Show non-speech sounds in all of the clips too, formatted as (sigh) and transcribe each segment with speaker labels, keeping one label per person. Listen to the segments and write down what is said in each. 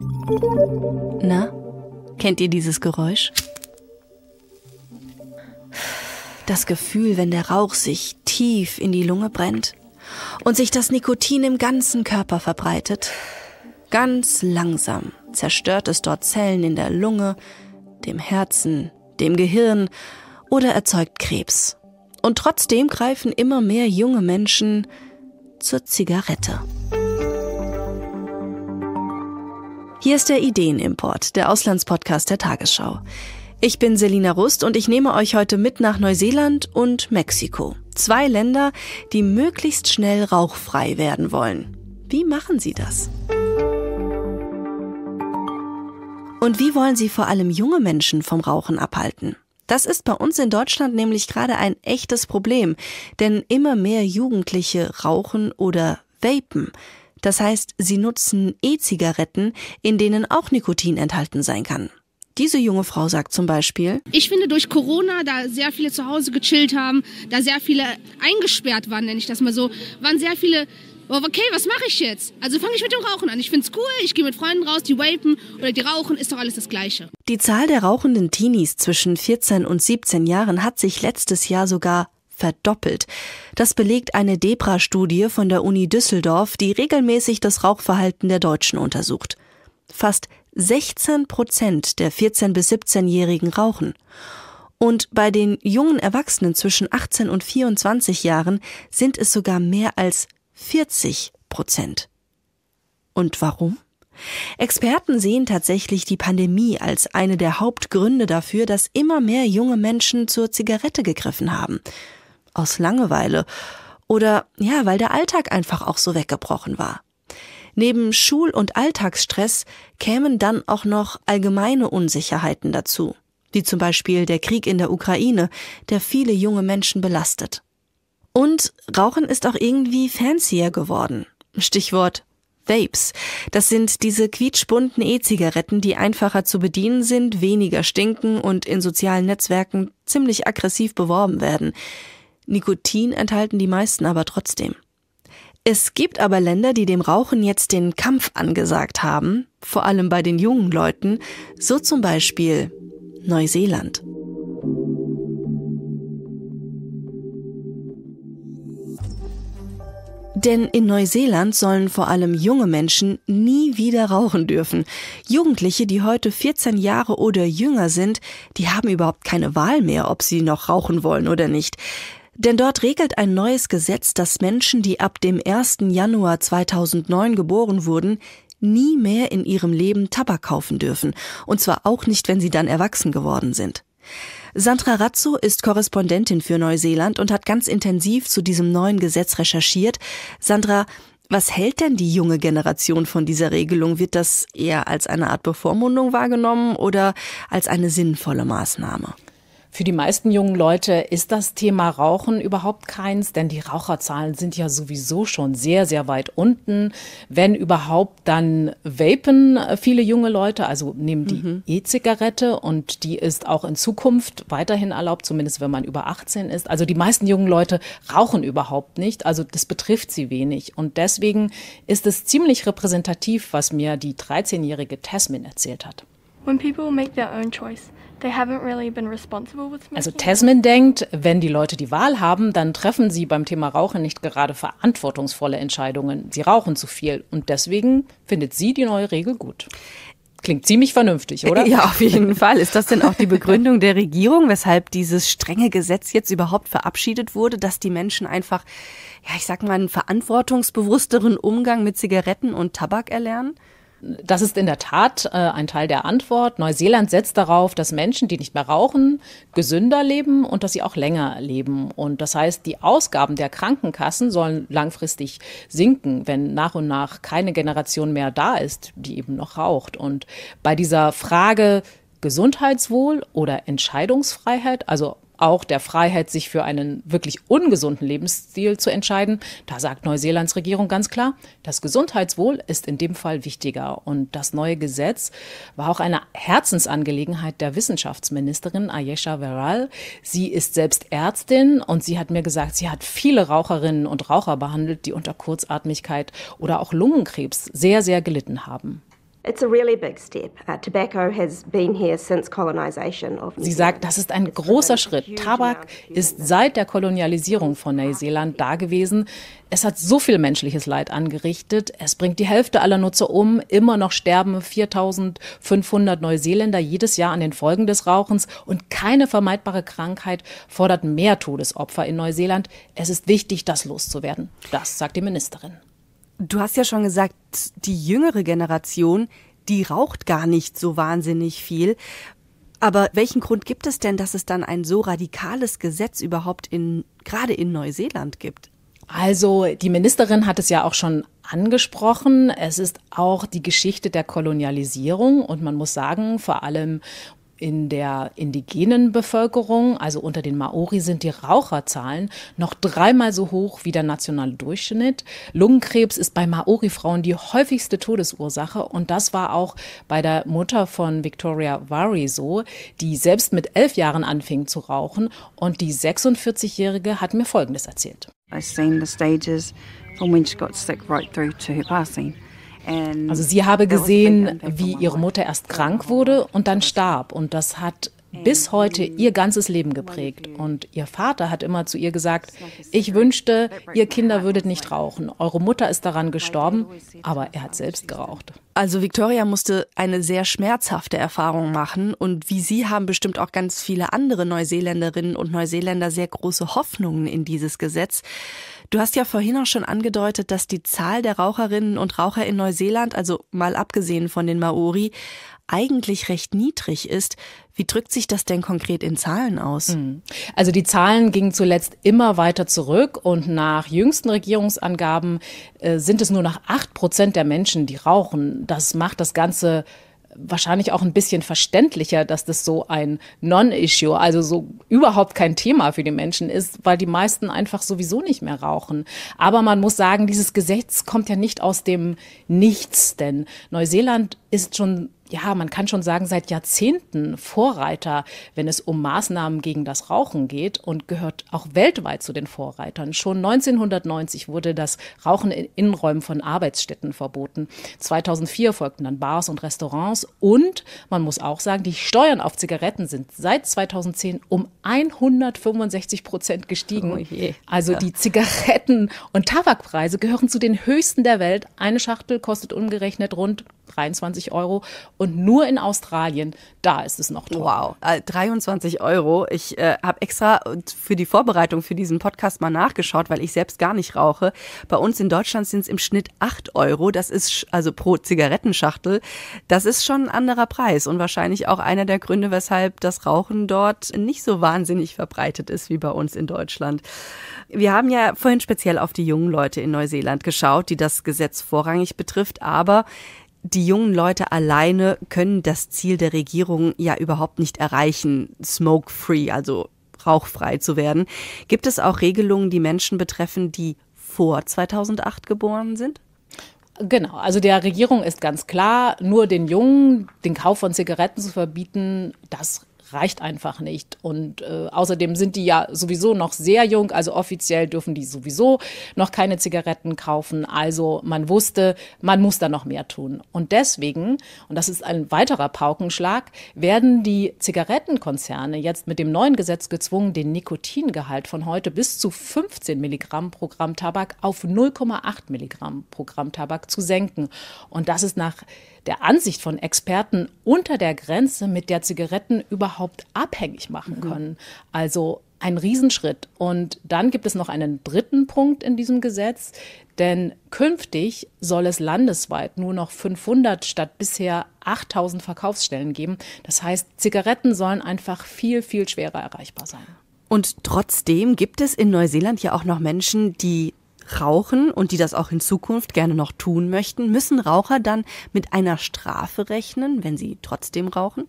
Speaker 1: Na, kennt ihr dieses Geräusch? Das Gefühl, wenn der Rauch sich tief in die Lunge brennt und sich das Nikotin im ganzen Körper verbreitet. Ganz langsam zerstört es dort Zellen in der Lunge, dem Herzen, dem Gehirn oder erzeugt Krebs. Und trotzdem greifen immer mehr junge Menschen zur Zigarette. Hier ist der Ideenimport, der Auslandspodcast der Tagesschau. Ich bin Selina Rust und ich nehme euch heute mit nach Neuseeland und Mexiko. Zwei Länder, die möglichst schnell rauchfrei werden wollen. Wie machen sie das? Und wie wollen sie vor allem junge Menschen vom Rauchen abhalten? Das ist bei uns in Deutschland nämlich gerade ein echtes Problem, denn immer mehr Jugendliche rauchen oder vapen. Das heißt, sie nutzen E-Zigaretten, in denen auch Nikotin enthalten sein kann. Diese junge Frau sagt zum Beispiel,
Speaker 2: ich finde durch Corona, da sehr viele zu Hause gechillt haben, da sehr viele eingesperrt waren, nenne ich das mal so, waren sehr viele, oh, okay, was mache ich jetzt? Also fange ich mit dem Rauchen an. Ich finde es cool, ich gehe mit Freunden raus, die vapen oder die rauchen, ist doch alles das Gleiche.
Speaker 1: Die Zahl der rauchenden Teenies zwischen 14 und 17 Jahren hat sich letztes Jahr sogar verdoppelt. Das belegt eine Debra-Studie von der Uni Düsseldorf, die regelmäßig das Rauchverhalten der Deutschen untersucht. Fast 16 Prozent der 14- bis 17-Jährigen rauchen. Und bei den jungen Erwachsenen zwischen 18 und 24 Jahren sind es sogar mehr als 40 Prozent. Und warum? Experten sehen tatsächlich die Pandemie als eine der Hauptgründe dafür, dass immer mehr junge Menschen zur Zigarette gegriffen haben aus Langeweile oder ja, weil der Alltag einfach auch so weggebrochen war. Neben Schul- und Alltagsstress kämen dann auch noch allgemeine Unsicherheiten dazu, wie zum Beispiel der Krieg in der Ukraine, der viele junge Menschen belastet. Und Rauchen ist auch irgendwie fancier geworden. Stichwort Vapes. Das sind diese quietschbunten E-Zigaretten, die einfacher zu bedienen sind, weniger stinken und in sozialen Netzwerken ziemlich aggressiv beworben werden. Nikotin enthalten die meisten aber trotzdem. Es gibt aber Länder, die dem Rauchen jetzt den Kampf angesagt haben, vor allem bei den jungen Leuten, so zum Beispiel Neuseeland. Denn in Neuseeland sollen vor allem junge Menschen nie wieder rauchen dürfen. Jugendliche, die heute 14 Jahre oder jünger sind, die haben überhaupt keine Wahl mehr, ob sie noch rauchen wollen oder nicht. Denn dort regelt ein neues Gesetz, dass Menschen, die ab dem 1. Januar 2009 geboren wurden, nie mehr in ihrem Leben Tabak kaufen dürfen, und zwar auch nicht, wenn sie dann erwachsen geworden sind. Sandra Razzo ist Korrespondentin für Neuseeland und hat ganz intensiv zu diesem neuen Gesetz recherchiert. Sandra, was hält denn die junge Generation von dieser Regelung? Wird das eher als eine Art Bevormundung wahrgenommen oder als eine sinnvolle Maßnahme?
Speaker 2: Für die meisten jungen Leute ist das Thema Rauchen überhaupt keins, denn die Raucherzahlen sind ja sowieso schon sehr, sehr weit unten. Wenn überhaupt, dann vapen viele junge Leute, also nehmen die mhm. E-Zigarette und die ist auch in Zukunft weiterhin erlaubt, zumindest wenn man über 18 ist. Also die meisten jungen Leute rauchen überhaupt nicht, also das betrifft sie wenig. Und deswegen ist es ziemlich repräsentativ, was mir die 13-jährige Tasmin erzählt hat.
Speaker 3: When people make their own choice. Also
Speaker 2: Tasman denkt, wenn die Leute die Wahl haben, dann treffen sie beim Thema Rauchen nicht gerade verantwortungsvolle Entscheidungen. Sie rauchen zu viel und deswegen findet sie die neue Regel gut. Klingt ziemlich vernünftig, oder? Ja, auf jeden
Speaker 1: (laughs) Fall. Ist das denn auch die Begründung der Regierung, weshalb dieses strenge Gesetz jetzt überhaupt verabschiedet wurde, dass die Menschen einfach, ja, ich sag mal, einen verantwortungsbewussteren Umgang mit Zigaretten und Tabak erlernen? Das ist in der
Speaker 2: Tat äh, ein Teil der Antwort. Neuseeland setzt darauf, dass Menschen, die nicht mehr rauchen, gesünder leben und dass sie auch länger leben. Und das heißt, die Ausgaben der Krankenkassen sollen langfristig sinken, wenn nach und nach keine Generation mehr da ist, die eben noch raucht. Und bei dieser Frage Gesundheitswohl oder Entscheidungsfreiheit, also auch der Freiheit, sich für einen wirklich ungesunden Lebensstil zu entscheiden. Da sagt Neuseelands Regierung ganz klar, das Gesundheitswohl ist in dem Fall wichtiger. Und das neue Gesetz war auch eine Herzensangelegenheit der Wissenschaftsministerin Ayesha Veral. Sie ist selbst Ärztin und sie hat mir gesagt, sie hat viele Raucherinnen und Raucher behandelt, die unter Kurzatmigkeit oder auch Lungenkrebs sehr, sehr gelitten haben.
Speaker 3: Uh, Sie sagt, das ist ein großer
Speaker 2: Schritt. Tabak ist seit der Kolonialisierung von Neuseeland da gewesen. Es hat so viel menschliches Leid angerichtet. Es bringt die Hälfte aller Nutzer um. Immer noch sterben 4500 Neuseeländer jedes Jahr an den Folgen des Rauchens. Und keine vermeidbare Krankheit fordert mehr Todesopfer in Neuseeland. Es ist wichtig, das loszuwerden.
Speaker 1: Das sagt die Ministerin. Du hast ja schon gesagt, die jüngere Generation, die raucht gar nicht so wahnsinnig viel. Aber welchen Grund gibt es denn, dass es dann ein so radikales Gesetz überhaupt in, gerade in Neuseeland gibt? Also,
Speaker 2: die Ministerin hat es ja auch schon angesprochen. Es ist auch die Geschichte der Kolonialisierung und man muss sagen, vor allem in der indigenen Bevölkerung, also unter den Maori, sind die Raucherzahlen noch dreimal so hoch wie der nationale Durchschnitt. Lungenkrebs ist bei Maori-Frauen die häufigste Todesursache und das war auch bei der Mutter von Victoria Wari so, die selbst mit elf Jahren anfing zu rauchen und die 46-Jährige hat mir Folgendes erzählt. I've seen the stages from when she got sick right through to her passing. Also sie habe gesehen, wie ihre Mutter erst krank wurde und dann starb. Und das hat bis heute ihr ganzes Leben geprägt. Und ihr Vater hat immer zu ihr gesagt, ich wünschte, ihr Kinder würdet nicht
Speaker 1: rauchen. Eure Mutter ist daran gestorben, aber er hat selbst geraucht. Also Victoria musste eine sehr schmerzhafte Erfahrung machen. Und wie sie haben bestimmt auch ganz viele andere Neuseeländerinnen und Neuseeländer sehr große Hoffnungen in dieses Gesetz. Du hast ja vorhin auch schon angedeutet, dass die Zahl der Raucherinnen und Raucher in Neuseeland, also mal abgesehen von den Maori, eigentlich recht niedrig ist. Wie drückt sich das denn konkret in Zahlen aus?
Speaker 2: Hm. Also die Zahlen gingen zuletzt immer weiter zurück und nach jüngsten Regierungsangaben äh, sind es nur noch acht Prozent der Menschen, die rauchen. Das macht das Ganze wahrscheinlich auch ein bisschen verständlicher, dass das so ein Non-Issue, also so überhaupt kein Thema für die Menschen ist, weil die meisten einfach sowieso nicht mehr rauchen. Aber man muss sagen, dieses Gesetz kommt ja nicht aus dem Nichts, denn Neuseeland ist schon ja, man kann schon sagen, seit Jahrzehnten Vorreiter, wenn es um Maßnahmen gegen das Rauchen geht und gehört auch weltweit zu den Vorreitern. Schon 1990 wurde das Rauchen in Innenräumen von Arbeitsstätten verboten. 2004 folgten dann Bars und Restaurants und man muss auch sagen, die Steuern auf Zigaretten sind seit 2010 um 165 Prozent gestiegen. Oh also die Zigaretten- und Tabakpreise gehören zu den höchsten der Welt. Eine Schachtel kostet umgerechnet rund 23 Euro.
Speaker 1: Und nur in Australien, da ist es noch teuer. Wow, 23 äh, Euro. Ich äh, habe extra für die Vorbereitung für diesen Podcast mal nachgeschaut, weil ich selbst gar nicht rauche. Bei uns in Deutschland sind es im Schnitt 8 Euro. Das ist also pro Zigarettenschachtel. Das ist schon ein anderer Preis und wahrscheinlich auch einer der Gründe, weshalb das Rauchen dort nicht so wahnsinnig verbreitet ist wie bei uns in Deutschland. Wir haben ja vorhin speziell auf die jungen Leute in Neuseeland geschaut, die das Gesetz vorrangig betrifft, aber die jungen Leute alleine können das Ziel der Regierung ja überhaupt nicht erreichen, smoke-free, also rauchfrei zu werden. Gibt es auch Regelungen, die Menschen betreffen, die vor 2008 geboren sind? Genau, also der Regierung ist ganz klar, nur den
Speaker 2: Jungen den Kauf von Zigaretten zu verbieten, das reicht einfach nicht. Und äh, außerdem sind die ja sowieso noch sehr jung, also offiziell dürfen die sowieso noch keine Zigaretten kaufen. Also man wusste, man muss da noch mehr tun. Und deswegen, und das ist ein weiterer Paukenschlag, werden die Zigarettenkonzerne jetzt mit dem neuen Gesetz gezwungen, den Nikotingehalt von heute bis zu 15 Milligramm pro Gramm Tabak auf 0,8 Milligramm pro Gramm Tabak zu senken. Und das ist nach der Ansicht von Experten unter der Grenze mit der Zigaretten überhaupt abhängig machen mhm. können. Also ein Riesenschritt. Und dann gibt es noch einen dritten Punkt in diesem Gesetz, denn künftig soll es landesweit nur noch 500 statt bisher 8000 Verkaufsstellen geben. Das heißt, Zigaretten sollen einfach viel, viel schwerer erreichbar sein.
Speaker 1: Und trotzdem gibt es in Neuseeland ja auch noch Menschen, die rauchen und die das auch in Zukunft gerne noch tun möchten, müssen Raucher dann mit einer Strafe rechnen, wenn sie trotzdem rauchen?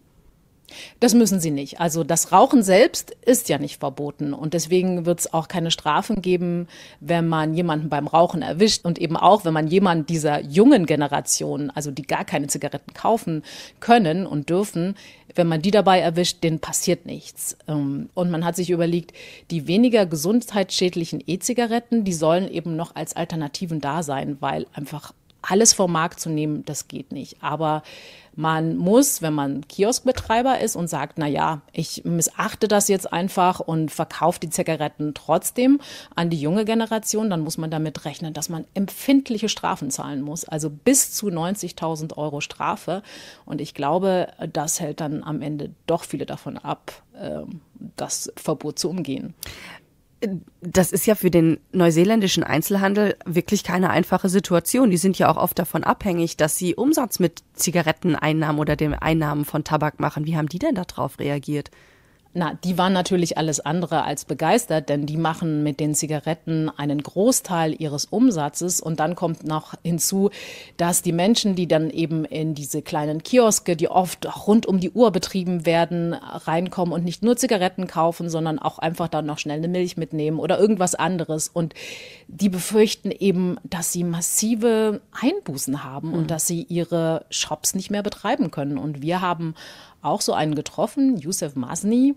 Speaker 1: Das müssen sie nicht. Also das Rauchen selbst
Speaker 2: ist ja nicht verboten und deswegen wird es auch keine Strafen geben, wenn man jemanden beim Rauchen erwischt und eben auch, wenn man jemanden dieser jungen Generation, also die gar keine Zigaretten kaufen können und dürfen, wenn man die dabei erwischt, denen passiert nichts. Ähm, und man hat sich überlegt, die weniger gesundheitsschädlichen E-Zigaretten, die sollen eben noch als Alternativen da sein, weil einfach alles vom Markt zu nehmen, das geht nicht. Aber man muss, wenn man Kioskbetreiber ist und sagt, na ja, ich missachte das jetzt einfach und verkaufe die Zigaretten trotzdem an die junge Generation, dann muss man damit rechnen, dass man empfindliche Strafen zahlen muss, also bis zu 90.000 Euro Strafe. Und ich glaube, das hält dann am Ende doch viele davon ab, ähm, das
Speaker 1: Verbot zu umgehen das ist ja für den neuseeländischen Einzelhandel wirklich keine einfache Situation. Die sind ja auch oft davon abhängig, dass sie Umsatz mit Zigaretteneinnahmen oder den Einnahmen von Tabak machen. Wie haben die denn darauf reagiert? Na, die waren natürlich
Speaker 2: alles andere als begeistert, denn die machen mit den Zigaretten einen Großteil ihres Umsatzes. Und dann kommt noch hinzu, dass die Menschen, die dann eben in diese kleinen Kioske, die oft rund um die Uhr betrieben werden, reinkommen und nicht nur Zigaretten kaufen, sondern auch einfach dann noch schnell eine Milch mitnehmen oder irgendwas anderes. Und die befürchten eben, dass sie massive Einbußen haben mhm. und hm. dass sie ihre Shops nicht mehr betreiben können. Und wir haben auch so einen getroffen, Youssef Masni.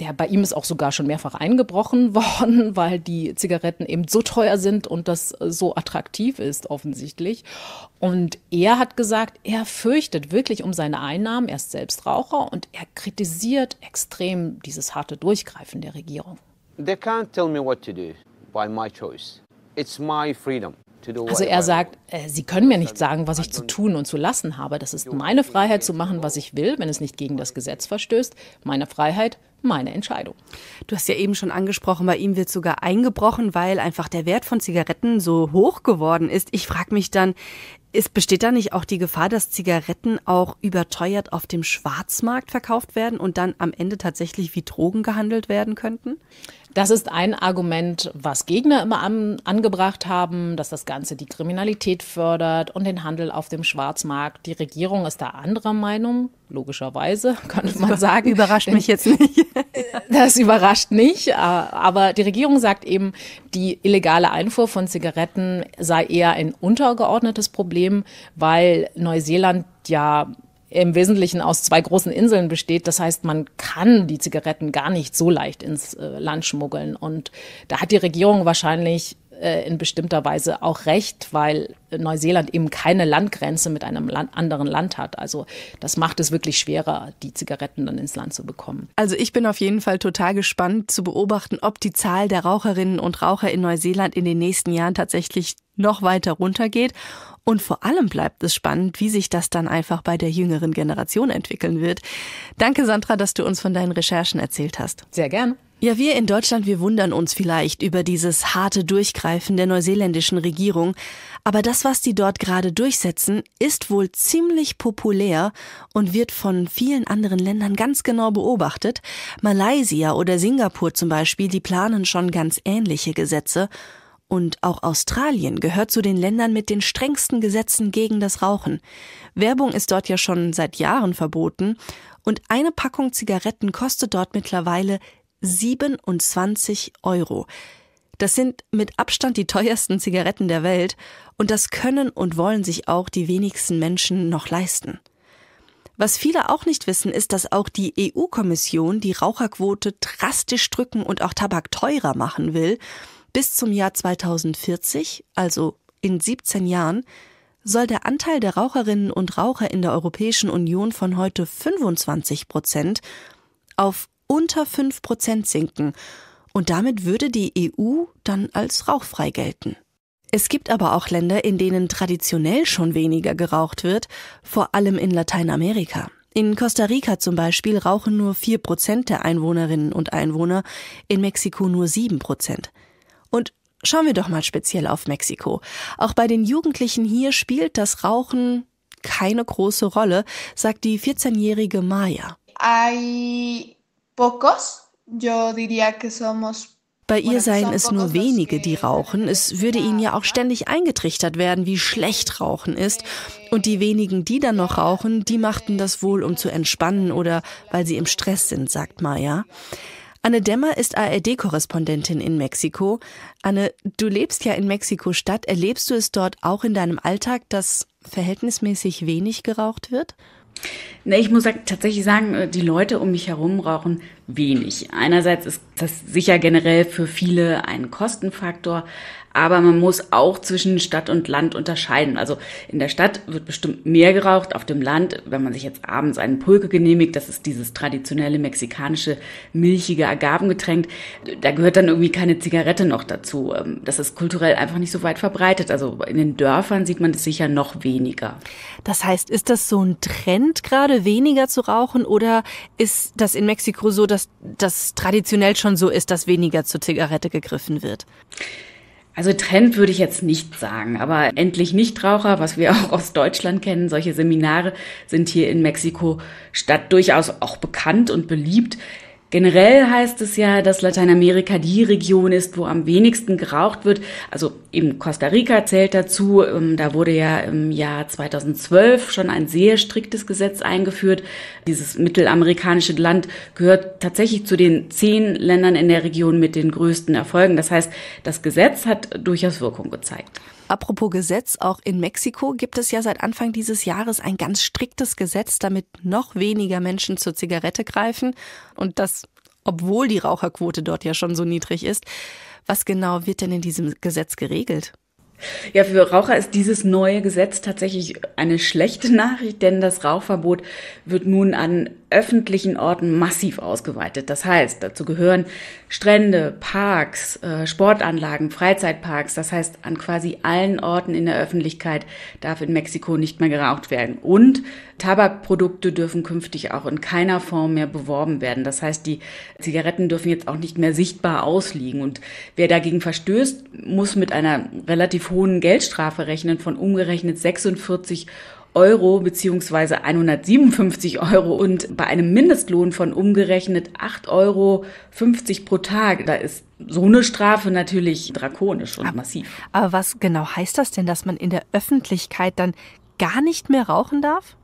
Speaker 2: Der bei ihm ist auch sogar schon mehrfach eingebrochen (laughs) worden, weil die Zigaretten eben so teuer sind und das äh, so attraktiv ist offensichtlich. Und er hat gesagt, er fürchtet wirklich um seine Einnahmen. Er ist selbst Raucher und er kritisiert extrem dieses harte Durchgreifen der Regierung. They can't tell me what to do by my choice. It's my freedom. Also er sagt, äh, Sie können mir nicht sagen, was ich zu tun und zu lassen habe. Das ist meine Freiheit zu machen, was ich will, wenn es nicht gegen das Gesetz verstößt. Meine Freiheit, meine Entscheidung.
Speaker 1: Du hast ja eben schon angesprochen, bei ihm wird sogar eingebrochen, weil einfach der Wert von Zigaretten so hoch geworden ist. Ich frage mich dann, ist, besteht da nicht auch die Gefahr, dass Zigaretten auch überteuert auf dem Schwarzmarkt verkauft werden und dann am Ende tatsächlich wie Drogen gehandelt
Speaker 2: werden könnten? Das ist ein Argument, was Gegner immer an, angebracht haben, dass das Ganze die Kriminalität fördert und den Handel auf dem Schwarzmarkt. Die Regierung ist da anderer Meinung, logischerweise, (laughs) könnte man sagen. Überrascht mich jetzt nicht. (laughs) Das überrascht nicht, äh, aber die Regierung sagt eben, die illegale Einfuhr von Zigaretten sei eher ein untergeordnetes Problem, weil Neuseeland ja im Wesentlichen aus zwei großen Inseln besteht. Das heißt, man kann die Zigaretten gar nicht so leicht ins äh, Land schmuggeln. Und da hat die Regierung wahrscheinlich äh, in bestimmter Weise auch recht, weil Neuseeland eben keine Landgrenze mit einem Land, anderen Land hat. Also das macht es wirklich schwerer, die Zigaretten dann ins Land zu bekommen.
Speaker 1: Also ich bin auf jeden Fall total gespannt zu beobachten, ob die Zahl der Raucherinnen und Raucher in Neuseeland in den nächsten Jahren tatsächlich noch weiter runtergeht. Und vor allem bleibt es spannend, wie sich das dann einfach bei der jüngeren Generation entwickeln wird. Danke, Sandra, dass du uns von deinen Recherchen erzählt hast. Sehr gern. Ja, wir in Deutschland, wir wundern uns vielleicht über dieses harte Durchgreifen der neuseeländischen Regierung, aber das, was die dort gerade durchsetzen, ist wohl ziemlich populär und wird von vielen anderen Ländern ganz genau beobachtet. Malaysia oder Singapur zum Beispiel, die planen schon ganz ähnliche Gesetze, und auch Australien gehört zu den Ländern mit den strengsten Gesetzen gegen das Rauchen. Werbung ist dort ja schon seit Jahren verboten und eine Packung Zigaretten kostet dort mittlerweile 27 Euro. Das sind mit Abstand die teuersten Zigaretten der Welt und das können und wollen sich auch die wenigsten Menschen noch leisten. Was viele auch nicht wissen, ist, dass auch die EU-Kommission die Raucherquote drastisch drücken und auch Tabak teurer machen will. Bis zum Jahr 2040, also in 17 Jahren, soll der Anteil der Raucherinnen und Raucher in der Europäischen Union von heute 25 Prozent auf unter 5 sinken. Und damit würde die EU dann als rauchfrei gelten. Es gibt aber auch Länder, in denen traditionell schon weniger geraucht wird, vor allem in Lateinamerika. In Costa Rica zum Beispiel rauchen nur 4 der Einwohnerinnen und Einwohner, in Mexiko nur 7 Und schauen wir doch mal speziell auf Mexiko. Auch bei den Jugendlichen hier spielt das Rauchen keine große Rolle, sagt die 14-jährige Maya. I bei ihr seien es nur wenige, die rauchen. Es würde ihnen ja auch ständig eingetrichtert werden, wie schlecht Rauchen ist. Und die wenigen, die dann noch rauchen, die machten das wohl, um zu entspannen oder weil sie im Stress sind, sagt Maya. Anne Dämmer ist ARD-Korrespondentin in Mexiko. Anne, du lebst ja in Mexiko-Stadt. Erlebst du es dort auch in deinem Alltag, dass verhältnismäßig wenig geraucht wird?
Speaker 3: Ne, ich muss tatsächlich sagen, äh, die Leute um mich herum rauchen wenig. Einerseits ist das sicher generell für viele ein Kostenfaktor, aber man muss auch zwischen Stadt und Land unterscheiden. Also in der Stadt wird bestimmt mehr geraucht, auf dem Land, wenn man sich jetzt abends einen Pulke genehmigt, das ist dieses traditionelle mexikanische milchige Agavengetränk, da gehört dann irgendwie keine Zigarette noch dazu. Ähm, das ist kulturell einfach nicht so weit verbreitet. Also in den Dörfern sieht man das sicher noch weniger.
Speaker 1: Das heißt, ist das so ein Trend gerade weniger zu rauchen oder ist das in Mexiko so, dass das traditionell schon so ist, dass weniger zur Zigarette gegriffen wird? Also Trend würde ich jetzt nicht
Speaker 3: sagen, aber endlich Nichtraucher, was wir (laughs) auch aus Deutschland kennen, solche Seminare sind hier in Mexiko-Stadt durchaus auch bekannt und beliebt. Generell heißt es ja, dass Lateinamerika die Region ist, wo am wenigsten geraucht wird. Also eben Costa Rica zählt dazu. Ähm, da wurde ja im Jahr 2012 schon ein sehr striktes Gesetz eingeführt. Dieses mittelamerikanische Land gehört tatsächlich zu den zehn Ländern in der Region mit den größten Erfolgen. Das heißt, das Gesetz hat durchaus Wirkung gezeigt.
Speaker 1: Apropos Gesetz, auch in Mexiko gibt es ja seit Anfang dieses Jahres ein ganz striktes Gesetz, damit noch weniger Menschen zur Zigarette greifen und das, obwohl die Raucherquote dort ja schon so niedrig ist. Was genau wird denn in diesem Gesetz geregelt?
Speaker 3: Ja, für Raucher ist dieses neue Gesetz tatsächlich eine schlechte Nachricht, denn das Rauchverbot wird nun an öffentlichen Orten massiv ausgeweitet. Das heißt, dazu gehören Strände, Parks, äh, Sportanlagen, Freizeitparks. Das heißt, an quasi allen Orten in der Öffentlichkeit darf in Mexiko nicht mehr geraucht werden. Und Tabakprodukte dürfen künftig auch in keiner Form mehr beworben werden. Das heißt, die Zigaretten dürfen jetzt auch nicht mehr sichtbar ausliegen. Und wer dagegen verstößt, muss mit einer relativ hohen Geldstrafe rechnen von umgerechnet 46 Euro beziehungsweise 157 Euro und bei einem Mindestlohn von umgerechnet 8,50 Euro
Speaker 1: pro Tag. Da ist so eine Strafe natürlich drakonisch und aber, massiv. Aber was genau heißt das denn, dass man in der Öffentlichkeit dann gar nicht mehr rauchen darf?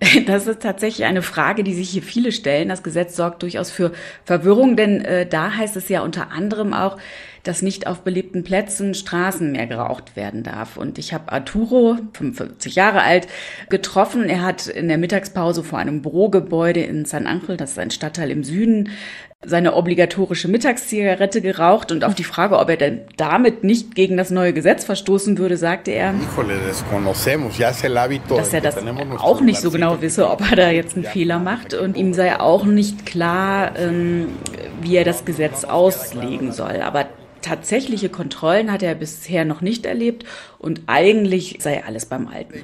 Speaker 1: (laughs)
Speaker 3: Das ist tatsächlich eine Frage, die sich hier viele stellen. Das Gesetz sorgt durchaus für Verwirrung, denn äh, da heißt es ja unter anderem auch, dass nicht auf belebten Plätzen, Straßen mehr geraucht werden darf. Und ich habe Arturo, 45 Jahre alt, getroffen. Er hat in der Mittagspause vor einem Bürogebäude in San Angel, das ist ein Stadtteil im Süden, seine obligatorische Mittagszigarette geraucht und auf die Frage, ob er denn damit nicht gegen das neue Gesetz verstoßen würde, sagte er,
Speaker 1: dass er das auch nicht
Speaker 3: so genau wisse, ob er da jetzt einen Fehler macht und ihm sei auch nicht klar, ähm, wie er das Gesetz auslegen soll. Aber tatsächliche Kontrollen hat er bisher noch nicht erlebt und eigentlich sei alles beim Alten.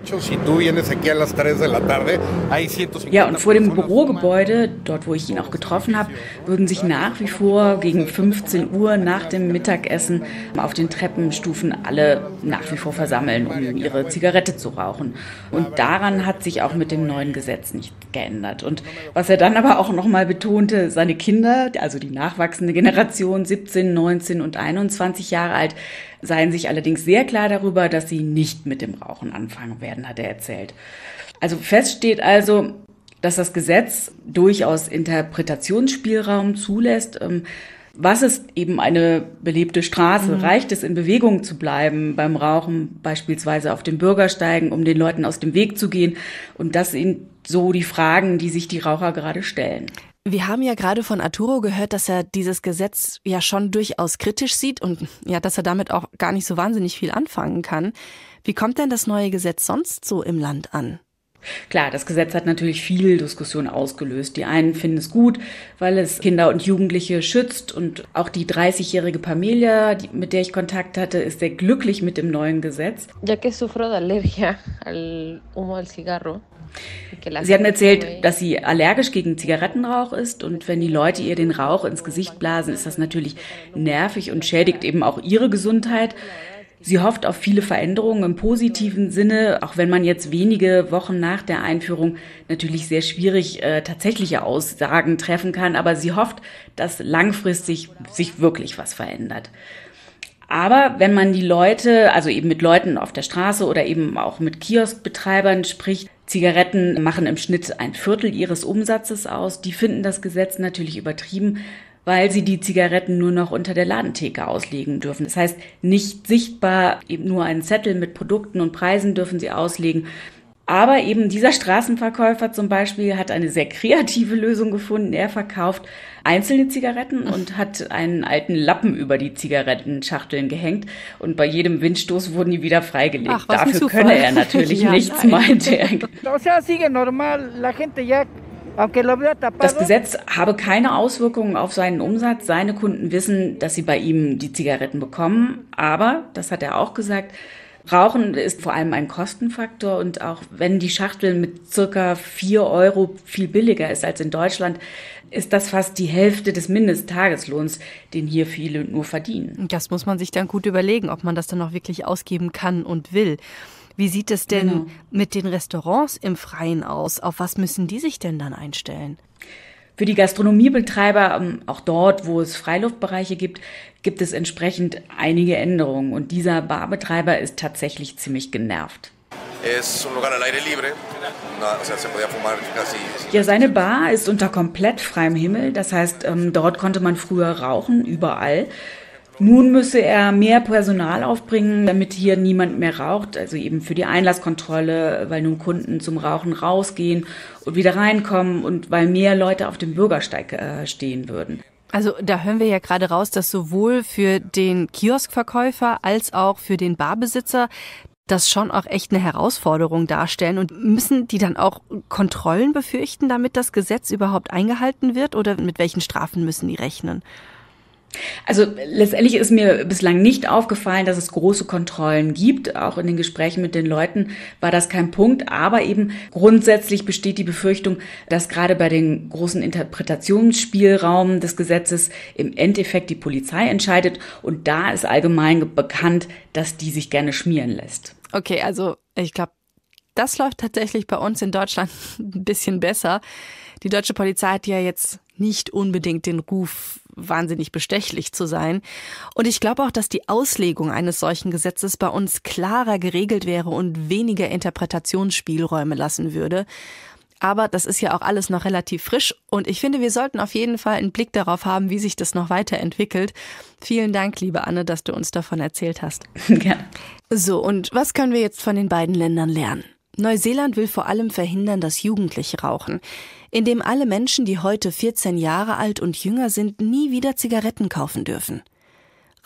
Speaker 3: Ja, und vor dem Bürogebäude, dort wo ich ihn auch getroffen habe, würden sich nach wie vor gegen 15 Uhr nach dem Mittagessen auf den Treppenstufen alle nach wie vor versammeln, um ihre Zigarette zu rauchen. Und daran hat sich auch mit dem neuen Gesetz nicht geändert. Und was er dann aber auch nochmal betonte, seine Kinder, also die nachwachsende Generation 17, 19 und 21, 21 Jahre alt, seien sich allerdings sehr klar darüber, dass sie nicht mit dem Rauchen anfangen werden, hat er erzählt. Also fest steht also, dass das Gesetz durchaus Interpretationsspielraum zulässt. Ähm, was ist eben eine belebte Straße? Mhm. Reicht es, in Bewegung zu bleiben beim Rauchen, beispielsweise auf den Bürgersteigen, um den Leuten aus dem Weg zu gehen? Und das sind so die Fragen, die sich die Raucher gerade stellen.
Speaker 1: Wir haben ja gerade von Arturo gehört, dass er dieses Gesetz ja schon durchaus kritisch sieht und ja, dass er damit auch gar nicht so wahnsinnig viel anfangen kann. Wie kommt denn das neue Gesetz sonst so im Land an? Klar, das Gesetz hat
Speaker 3: natürlich viel Diskussion ausgelöst. Die einen finden es gut, weil es Kinder und Jugendliche schützt und auch die 30-jährige Pamelia, die, mit der ich Kontakt hatte, ist sehr glücklich mit dem neuen Gesetz.
Speaker 2: Ja que sufro de alergia al humo del cigarro.
Speaker 3: Sie hatten erzählt, dass sie allergisch gegen Zigarettenrauch ist und wenn die Leute ihr den Rauch ins Gesicht blasen, ist das natürlich nervig und schädigt eben auch ihre Gesundheit. Sie hofft auf viele Veränderungen im positiven Sinne, auch wenn man jetzt wenige Wochen nach der Einführung natürlich sehr schwierig äh, tatsächliche Aussagen treffen kann, aber sie hofft, dass langfristig sich wirklich was verändert. Aber wenn man die Leute, also eben mit Leuten auf der Straße oder eben auch mit Kioskbetreibern spricht, Zigaretten machen im Schnitt ein Viertel ihres Umsatzes aus. Die finden das Gesetz natürlich übertrieben, weil sie die Zigaretten nur noch unter der Ladentheke auslegen dürfen. Das heißt, nicht sichtbar eben nur einen Zettel mit Produkten und Preisen dürfen sie auslegen. Aber eben dieser Straßenverkäufer zum Beispiel hat eine sehr kreative Lösung gefunden. Er verkauft einzelne Zigaretten und hat einen alten Lappen über die Zigarettenschachteln gehängt und bei jedem Windstoß wurden die wieder freigelegt. Ach, Dafür könne er natürlich (laughs) ja, nichts, meinte er. (laughs) Das Gesetz habe keine Auswirkungen auf seinen Umsatz. Seine Kunden wissen, dass sie bei ihm die Zigaretten bekommen. Aber, das hat er auch gesagt, Rauchen ist vor allem ein Kostenfaktor und auch wenn die Schachtel mit circa vier Euro viel billiger ist als in Deutschland, ist das fast die Hälfte des Mindesttageslohns,
Speaker 1: den hier viele nur verdienen. Das muss man sich dann gut überlegen, ob man das dann auch wirklich ausgeben kann und will. Wie sieht es denn genau. mit den Restaurants im Freien aus? Auf was müssen die sich denn dann einstellen? Für die Gastronomiebetreiber, ähm, auch dort, wo es
Speaker 3: Freiluftbereiche gibt, gibt es entsprechend einige Änderungen. Und dieser Barbetreiber ist tatsächlich ziemlich genervt. Ja, seine Bar ist unter komplett freiem Himmel. Das heißt, ähm, dort konnte man früher rauchen, überall. Nun müsse er mehr Personal aufbringen, damit hier niemand mehr raucht, also eben für die Einlasskontrolle, weil nun Kunden zum Rauchen rausgehen und wieder reinkommen und weil mehr Leute auf dem Bürgersteig äh, stehen würden.
Speaker 1: Also da hören wir ja gerade raus, dass sowohl für den Kioskverkäufer als auch für den Barbesitzer das schon auch echt eine Herausforderung darstellen. Und müssen die dann auch Kontrollen befürchten, damit das Gesetz überhaupt eingehalten wird? Oder mit welchen Strafen müssen die rechnen? Also letztendlich ist mir bislang nicht aufgefallen, dass es große Kontrollen gibt.
Speaker 3: Auch in den Gesprächen mit den Leuten war das kein Punkt. Aber eben grundsätzlich besteht die Befürchtung, dass gerade bei den großen Interpretationsspielraum des Gesetzes im Endeffekt die Polizei entscheidet. Und da ist allgemein bekannt, dass die sich gerne schmieren lässt.
Speaker 1: Okay, also ich glaube, das läuft tatsächlich bei uns in Deutschland (laughs) ein bisschen besser. Die deutsche Polizei hat ja jetzt nicht unbedingt den Ruf, wahnsinnig bestechlich zu sein. Und ich glaube auch, dass die Auslegung eines solchen Gesetzes bei uns klarer geregelt wäre und weniger Interpretationsspielräume lassen würde. Aber das ist ja auch alles noch relativ frisch und ich finde, wir sollten auf jeden Fall einen Blick darauf haben, wie sich das noch weiterentwickelt. Vielen Dank, liebe Anne, dass du uns davon erzählt hast. (laughs) Gerne. Ja. So, und was können wir jetzt von den beiden Ländern lernen? Neuseeland will vor allem verhindern, dass Jugendliche rauchen, indem alle Menschen, die heute 14 Jahre alt und jünger sind, nie wieder Zigaretten kaufen dürfen.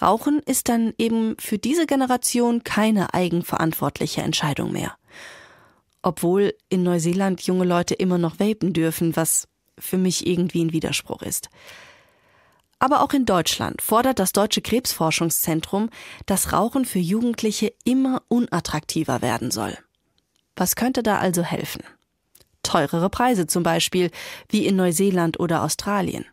Speaker 1: Rauchen ist dann eben für diese Generation keine eigenverantwortliche Entscheidung mehr. Obwohl in Neuseeland junge Leute immer noch vapen dürfen, was für mich irgendwie ein Widerspruch ist. Aber auch in Deutschland fordert das Deutsche Krebsforschungszentrum, dass Rauchen für Jugendliche immer unattraktiver werden soll. Was könnte da also helfen? Teurere Preise zum Beispiel, wie in Neuseeland oder Australien.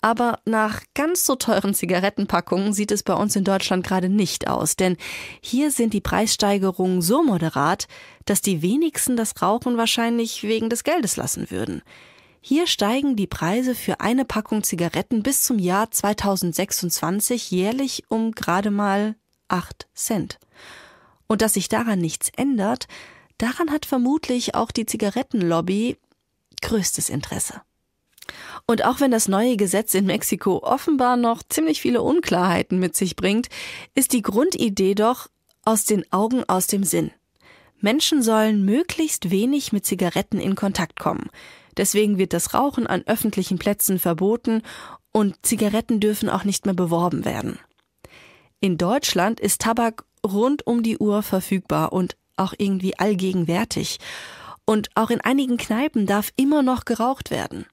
Speaker 1: Aber nach ganz so teuren Zigarettenpackungen sieht es bei uns in Deutschland gerade nicht aus, denn hier sind die Preissteigerungen so moderat, dass die wenigsten das Rauchen wahrscheinlich wegen des Geldes lassen würden. Hier steigen die Preise für eine Packung Zigaretten bis zum Jahr 2026 jährlich um gerade mal 8 Cent. Und dass sich daran nichts ändert, Daran hat vermutlich auch die Zigarettenlobby größtes Interesse. Und auch wenn das neue Gesetz in Mexiko offenbar noch ziemlich viele Unklarheiten mit sich bringt, ist die Grundidee doch aus den Augen, aus dem Sinn. Menschen sollen möglichst wenig mit Zigaretten in Kontakt kommen. Deswegen wird das Rauchen an öffentlichen Plätzen verboten und Zigaretten dürfen auch nicht mehr beworben werden. In Deutschland ist Tabak rund um die Uhr verfügbar und auch irgendwie allgegenwärtig. Und auch in einigen Kneipen darf immer noch geraucht werden.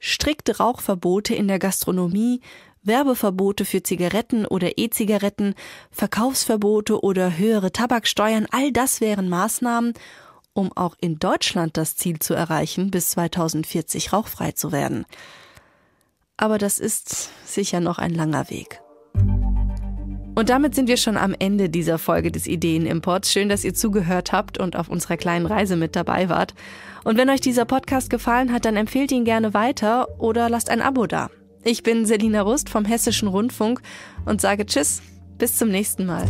Speaker 1: Strikte Rauchverbote in der Gastronomie, Werbeverbote für Zigaretten oder E-Zigaretten, Verkaufsverbote oder höhere Tabaksteuern, all das wären Maßnahmen, um auch in Deutschland das Ziel zu erreichen, bis 2040 rauchfrei zu werden. Aber das ist sicher noch ein langer Weg. Und damit sind wir schon am Ende dieser Folge des Ideenimports. Schön, dass ihr zugehört habt und auf unserer kleinen Reise mit dabei wart. Und wenn euch dieser Podcast gefallen hat, dann empfehlt ihn gerne weiter oder lasst ein Abo da. Ich bin Selina Rust vom Hessischen Rundfunk und sage Tschüss, bis zum nächsten Mal.